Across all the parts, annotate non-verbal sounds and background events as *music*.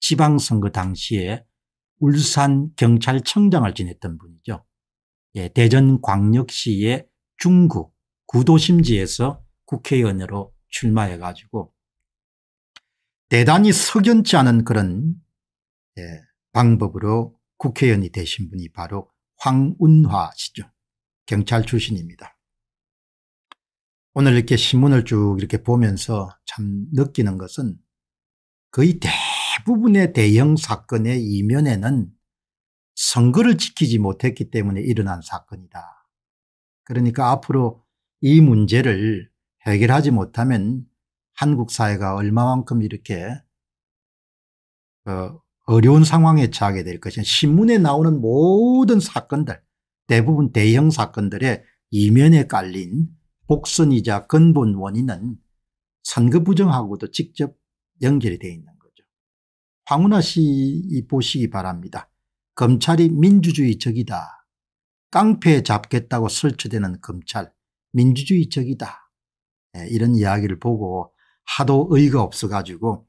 지방선거 당시에 울산 경찰청장을 지냈던 분이죠. 예, 대전광역시의 중국 구도심지에서 국회의원으로 출마해 가지고 대단히 석연치 않은 그런 예, 방법으로 국회의원이 되신 분이 바로 황운화 씨죠. 경찰 출신입니다. 오늘 이렇게 신문을 쭉 이렇게 보면서 참 느끼는 것은 거의 대 대부분의 대형 사건의 이면에는 선거를 지키지 못했기 때문에 일어난 사건이다. 그러니까 앞으로 이 문제를 해결하지 못하면 한국 사회가 얼마만큼 이렇게 어, 어려운 상황에 처하게 될 것이냐. 신문에 나오는 모든 사건들 대부분 대형 사건들의 이면에 깔린 복선이자 근본 원인은 선거 부정하고도 직접 연결이 되어 있는 황운하 씨 보시기 바랍니다. 검찰이 민주주의 적이다. 깡패 잡겠다고 설치되는 검찰 민주주의 적이다. 네, 이런 이야기를 보고 하도 의의가 없어 가지고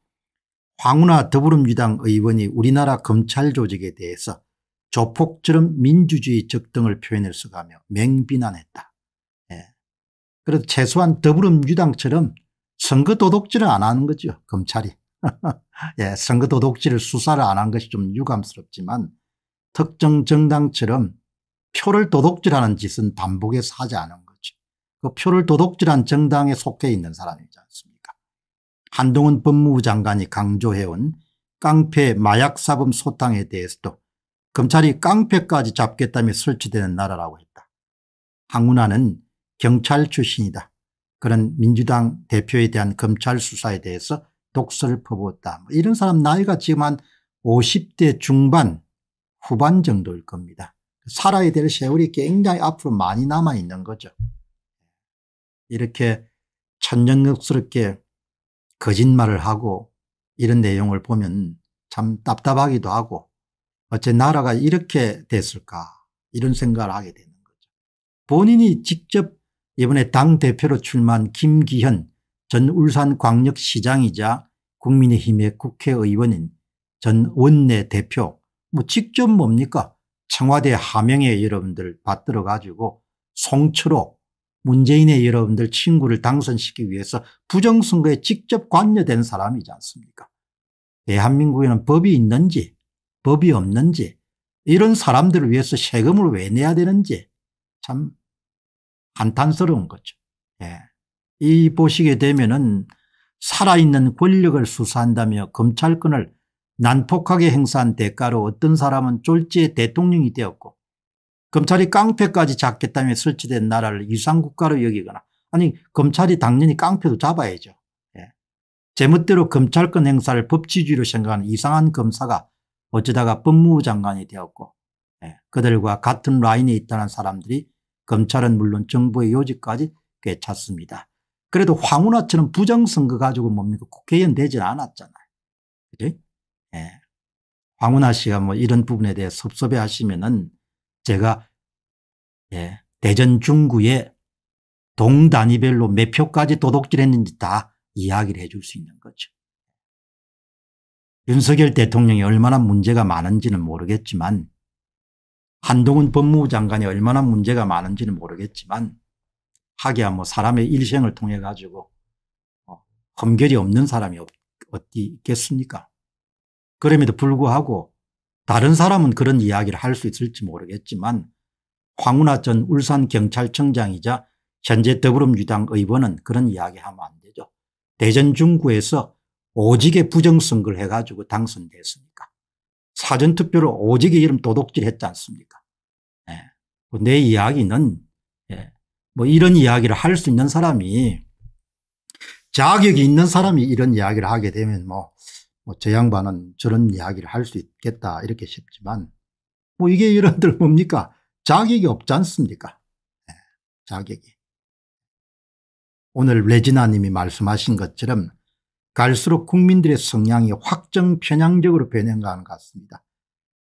황운하 더불어민주당 의원이 우리나라 검찰 조직에 대해서 조폭처럼 민주주의 적등을 표현을 써가며 맹비난했다. 예. 그래서 최소한 더불어민주당처럼 선거 도둑질을 안 하는 거죠 검찰이. *laughs* 예, 선거 도둑질 을 수사를 안 한 것이 좀 유감스럽지만 특정 정당처럼 표를 도둑질하는 짓은 반복해서 하지 않은 거죠. 그 표를 도둑질한 정당에 속해 있는 사람이지 않습니까? 한동훈 법무부 장관이 강조해온 깡패 마약사범 소탕에 대해서도 검찰이 깡패까지 잡겠다며 설치되는 나라라고 했다. 황운하는 경찰 출신이다. 그런 민주당 대표에 대한 검찰 수사에 대해서 독설을 퍼부었다. 뭐 이런 사람 나이가 지금 한 50대 중반 후반 정도일 겁니다. 살아야 될 세월이 굉장히 앞으로 많이 남아 있는 거죠. 이렇게 천년력스럽게 거짓말을 하고 이런 내용을 보면 참 답답하기도 하고 어째 나라가 이렇게 됐을까 이런 생각을 하게 되는 거죠. 본인이 직접 이번에 당대표로 출마한 김기현 전 울산광역시장이자 국민의힘의 국회의원인 전 원내 대표 뭐 직접 뭡니까 청와대 하명에 여러분들 받들어 가지고 송철호 문재인의 여러분들 친구를 당선시키기 위해서 부정선거에 직접 관여된 사람이지 않습니까 대한민국에는 법이 있는지 법이 없는지 이런 사람들을 위해서 세금을 왜 내야 되는지 참 한탄스러운 거죠. 예. 이 보시게 되면은 살아있는 권력을 수사한다며 검찰권을 난폭하게 행사한 대가로 어떤 사람은 쫄지의 대통령이 되었고 검찰이 깡패까지 잡겠다며 설치된 나라를 이상국가로 여기거나 아니 검찰이 당연히 깡패도 잡아야죠. 예. 제멋대로 검찰권 행사를 법치주의로 생각하는 이상한 검사가 어쩌다가 법무부 장관이 되었고 예. 그들과 같은 라인에 있다는 사람들이 검찰은 물론 정부의 요직까지 꿰찼습니다. 그래도 황운하처럼 부정선거 가지고 뭡니까 국회의원 되질 않았잖아요. 그죠? 예. 황운하 씨가 뭐 이런 부분에 대해 섭섭해 하시면은 제가 예. 대전 중구에 동단위별로 몇 표까지 도둑질 했는지 다 이야기를 해줄 수 있는 거죠. 윤석열 대통령이 얼마나 문제가 많은지는 모르겠지만 한동훈 법무부 장관이 얼마나 문제가 많은지는 모르겠지만 하기야 뭐 사람의 일생을 통해 가지고 험결이 어, 없는 사람이 어디 있겠습니까? 그럼에도 불구하고 다른 사람은 그런 이야기를 할 수 있을지 모르겠지만 황운하 전 울산경찰청장이자 현재 더불어민주당 의원은 그런 이야기하면 안 되죠. 대전 중구에서 오지게 부정선거를 해가지고 당선됐습니까? 사전투표를 오지게 이름 도둑질 했지 않습니까? 네. 내 이야기는 네. 뭐 이런 이야기를 할 수 있는 사람이 자격이 있는 사람이 이런 이야기를 하게 되면 뭐, 뭐저 양반은 저런 이야기를 할 수 있겠다 이렇게 싶지만 뭐 이게 이런들 뭡니까 자격이 없지 않습니까 네, 자격이 오늘 레지나님이 말씀하신 것처럼 갈수록 국민들의 성향이 확정 편향적으로 변해가는 것 같습니다.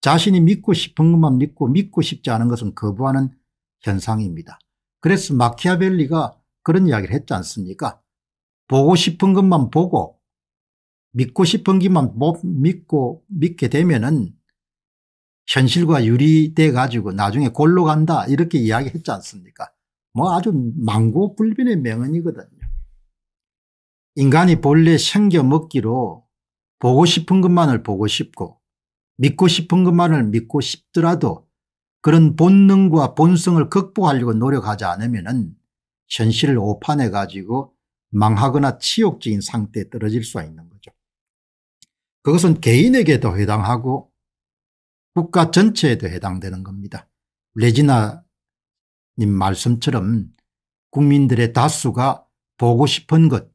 자신이 믿고 싶은 것만 믿고 믿고 싶지 않은 것은 거부하는 현상입니다. 그래서 마키아벨리가 그런 이야기를 했지 않습니까? 보고 싶은 것만 보고 믿고 싶은 것만 못 믿고 믿게 되면은 현실과 유리돼 가지고 나중에 골로 간다 이렇게 이야기했지 않습니까? 뭐 아주 망고불변의 명언이거든요. 인간이 본래 생겨 먹기로 보고 싶은 것만을 보고 싶고 믿고 싶은 것만을 믿고 싶더라도 그런 본능과 본성을 극복하려고 노력하지 않으면 현실을 오판해 가지고 망하거나 치욕적인 상태에 떨어질 수가 있는 거죠. 그것은 개인에게도 해당하고 국가 전체에도 해당되는 겁니다. 레지나님 말씀처럼 국민들의 다수가 보고 싶은 것,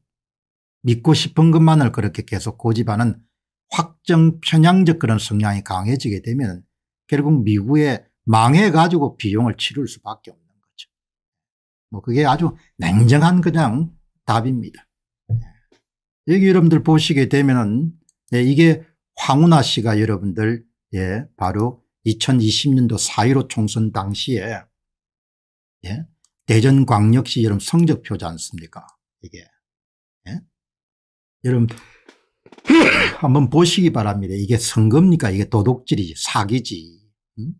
믿고 싶은 것만을 그렇게 계속 고집하는 확정 편향적 그런 성향이 강해지게 되면 결국 미국의 망해가지고 비용을 치를 수밖에 없는 거죠. 뭐 그게 아주 냉정한 그냥 답입니다. 예. 여기 여러분들 보시게 되면은 예, 이게 황운하 씨가 여러분들 예, 바로 2020년도 4.15 총선 당시에 예, 대전광역시 여러분 성적표지 않습니까 이게 예? 여러분 *clears throat* 한번 보시기 바랍니다. 이게 선거입니까 이게 도둑질이지 사기지 응? 음?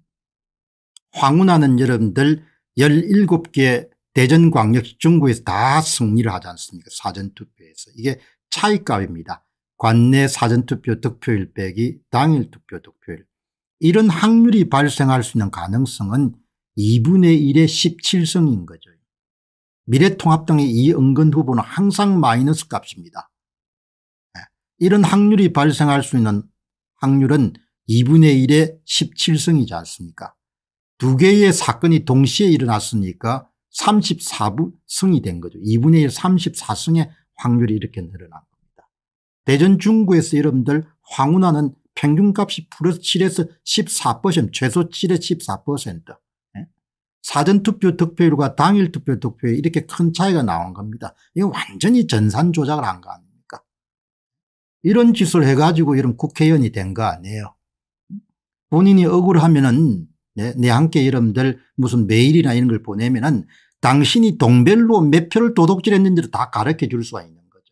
황운하는 여러분들 17개 대전광역시 중구에서 다 승리를 하지 않습니까 사전투표에서 이게 차이값입니다. 관내 사전투표 득표율 빼기 당일 투표 득표율 이런 확률이 발생할 수 있는 가능성은 2분의 1의 17성인 거죠. 미래통합당의 이은근 후보는 항상 마이너스 값입니다. 예. 이런 확률이 발생할 수 있는 확률은 2분의 1의 17성이지 않습니까 두 개의 사건이 동시에 일어났으니까 34승이 된 거죠. 2분의 1 34승의 확률이 이렇게 늘어난 겁니다. 대전 중구에서 여러분들 황운하는 평균값이 플러스 7에서 14% 최소 7에서 14% 예? 사전투표 득표율과 당일 투표 득표율 이렇게 큰 차이가 나온 겁니다. 이건 완전히 전산 조작을 한 거 아닙니까? 이런 짓을 해가지고 이런 국회의원이 된 거 아니에요. 본인이 억울하면은 네, 내 함께 여러분들 무슨 메일이나 이런 걸 보내면은 당신이 동별로 몇 표를 도둑질했는지를 다 가르쳐 줄 수가 있는 거죠.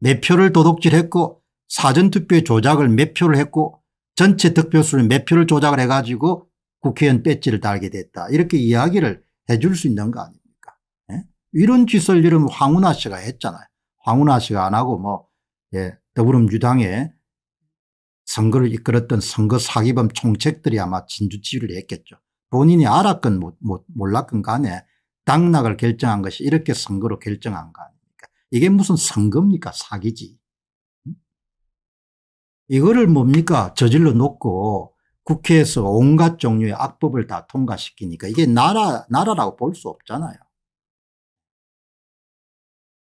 몇 표를 도둑질했고 사전투표의 조작을 몇 표를 했고 전체 득표수를 몇 표를 조작을 해가지고 국회의원 배지를 달게 됐다. 이렇게 이야기를 해줄 수 있는 거 아닙니까? 예? 이런 짓을 이런 황운하 씨가 했잖아요. 황운하 씨가 안 하고 뭐 예, 더불어민주당의 선거를 이끌었던 선거 사기범 총책들이 아마 진주치유를 했겠죠. 본인이 알았건 못, 몰랐건 간에 당락을 결정한 것이 이렇게 선거로 결정한 거 아닙니까 이게 무슨 선거입니까 사기지. 이거를 뭡니까 저질러 놓고 국회에서 온갖 종류의 악법을 다 통과시키니까 이게 나라, 나라라고 볼 수 없잖아요.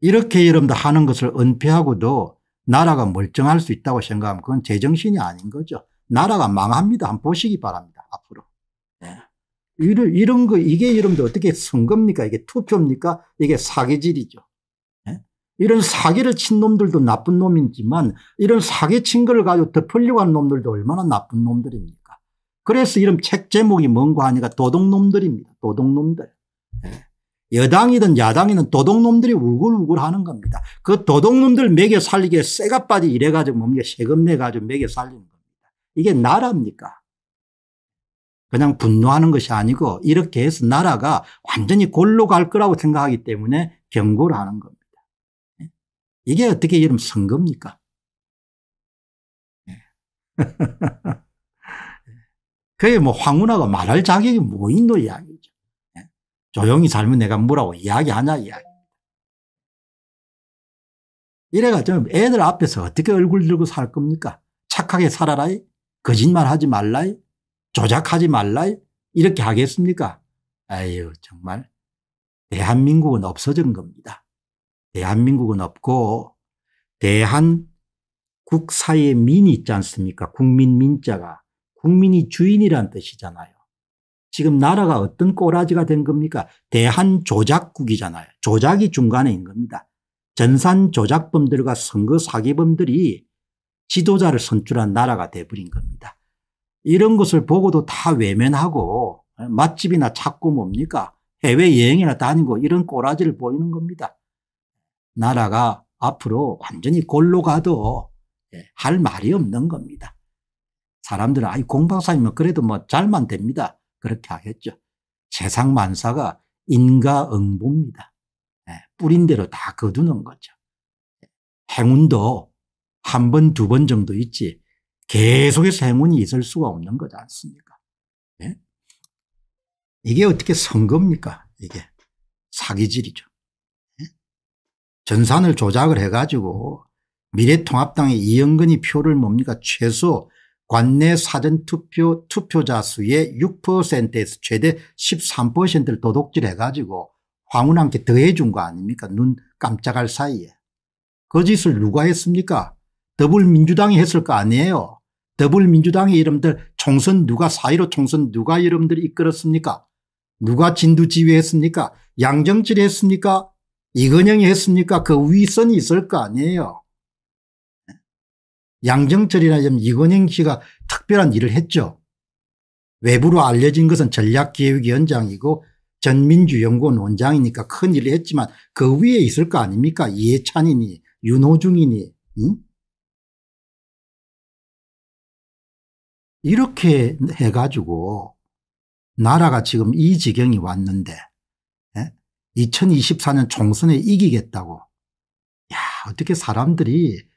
이렇게 여러분들 하는 것을 은폐하고도 나라가 멀쩡할 수 있다고 생각하면 그건 제정신이 아닌 거죠. 나라가 망합니다. 한번 보시기 바랍니다. 앞으로. 네. 이런, 거, 이게 여러분들 어떻게 선거입니까? 이게 투표입니까? 이게 사기질이죠. 네? 이런 사기를 친 놈들도 나쁜 놈이지만 이런 사기 친걸 가지고 덮으려고 한 놈들도 얼마나 나쁜 놈들입니까? 그래서 이런 책 제목이 뭔가 하니까 도둑놈들입니다. 도둑놈들. 네. 여당이든 야당이든 도둑놈들이 우글우글 하는 겁니다. 그 도둑놈들 매겨 살리기 쇠가빠지 이래가지고 뭡니까 세금 내가지고 매겨 살리는 겁니다. 이게 나라입니까? 그냥 분노하는 것이 아니고 이렇게 해서 나라가 완전히 골로 갈 거라고 생각하기 때문에 경고를 하는 겁니다. 예? 이게 어떻게 여름 선거입니까? 예. *laughs* 예. 그게 뭐 황운하가 말할 자격이 뭐 있노 이야기. 조용히 살면 내가 뭐라고 이야기하냐 이야기. 이래가지고 애들 앞에서 어떻게 얼굴 들고 살 겁니까? 착하게 살아라. 거짓말 하지 말라. 조작하지 말라. 이렇게 하겠습니까? 아유, 정말. 대한민국은 없어진 겁니다. 대한민국은 없고, 대한국 사의 민이 있지 않습니까? 국민 민자가. 국민이 주인이란 뜻이잖아요. 지금 나라가 어떤 꼬라지가 된 겁니까? 대한조작국이잖아요. 조작이 중간에 인 겁니다. 전산 조작범들과 선거 사기범들이 지도자를 선출한 나라가 돼버린 겁니다. 이런 것을 보고도 다 외면하고 예, 맛집이나 찾고 뭡니까? 해외여행이나 다니고 이런 꼬라지를 보이는 겁니다. 나라가 앞으로 완전히 골로 가도 예, 할 말이 없는 겁니다. 사람들은 아이 공방사님은 그래도 뭐 잘만 됩니다. 그렇게 하겠죠. 세상 만사가 인가응보입니다. 예, 뿌린 대로 다 거두는 거죠. 행운도 한 번, 두 번 정도 있지 계속해서 행운이 있을 수가 없는 거지 않습니까? 예? 이게 어떻게 선거니까 이게 사기질이죠. 예? 전산을 조작을 해가지고 미래통합당의 이영근이 표를 뭡니까? 최소 관내 사전투표 투표자 수의 6%에서 최대 13%를 도둑질해 가지고 황운한테 더해 준거 아닙니까 눈 깜짝할 사이에. 그 짓을 누가 했습니까 더불민주당이 했을 거 아니에요. 더불민주당이 의름들 총선 누가 사이로 총선 누가 이름들 이끌었습니까 누가 진두지휘했습니까 양정질이 했습니까 이건영이 했습니까 그 위선이 있을 거 아니에요. 양정철이나 이건영 씨가 특별한 일을 했죠. 외부로 알려진 것은 전략기획위원장이고 전민주연구원 원장이니까 큰 일을 했지만 그 위에 있을 거 아닙니까 이해찬이니 윤호중이니 응? 이렇게 해가지고 나라가 지금 이 지경이 왔는데 2024년 예? 총선에 이기겠다고 야 어떻게 사람들이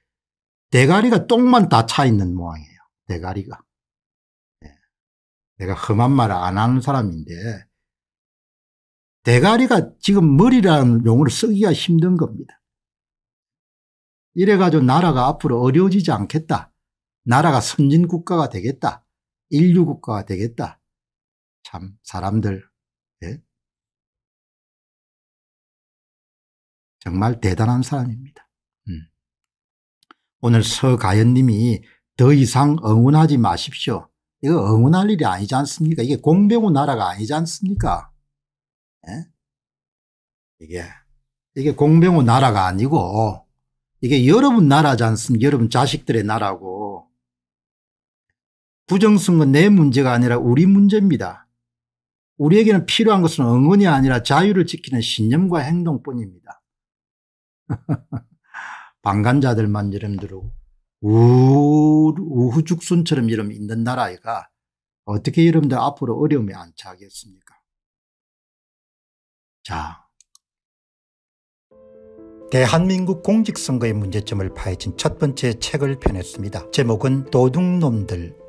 대가리가 똥만 다 차 있는 모양이에요. 대가리가. 네. 내가 험한 말을 안 하는 사람인데 대가리가 지금 머리라는 용어를 쓰기가 힘든 겁니다. 이래가지고 나라가 앞으로 어려워지지 않겠다. 나라가 선진국가가 되겠다. 인류국가가 되겠다. 참 사람들 예? 정말 대단한 사람입니다. 오늘 서가연님이 더 이상 응원하지 마십시오. 이거 응원할 일이 아니지 않습니까? 이게 공병호 나라가 아니지 않습니까? 예? 이게 이게 공병호 나라가 아니고 이게 여러분 나라지 않습니까? 여러분 자식들의 나라고 부정선거 내 문제가 아니라 우리 문제입니다. 우리에게는 필요한 것은 응원이 아니라 자유를 지키는 신념과 행동뿐입니다. *laughs* 방간자들만 이름 들고 우후죽순처럼 이름 있는 나라가 어떻게 여러분들 앞으로 어려움에 안차겠습니까? 자, 대한민국 공직선거의 문제점을 파헤친 첫 번째 책을 펴냈습니다. 제목은 도둑놈들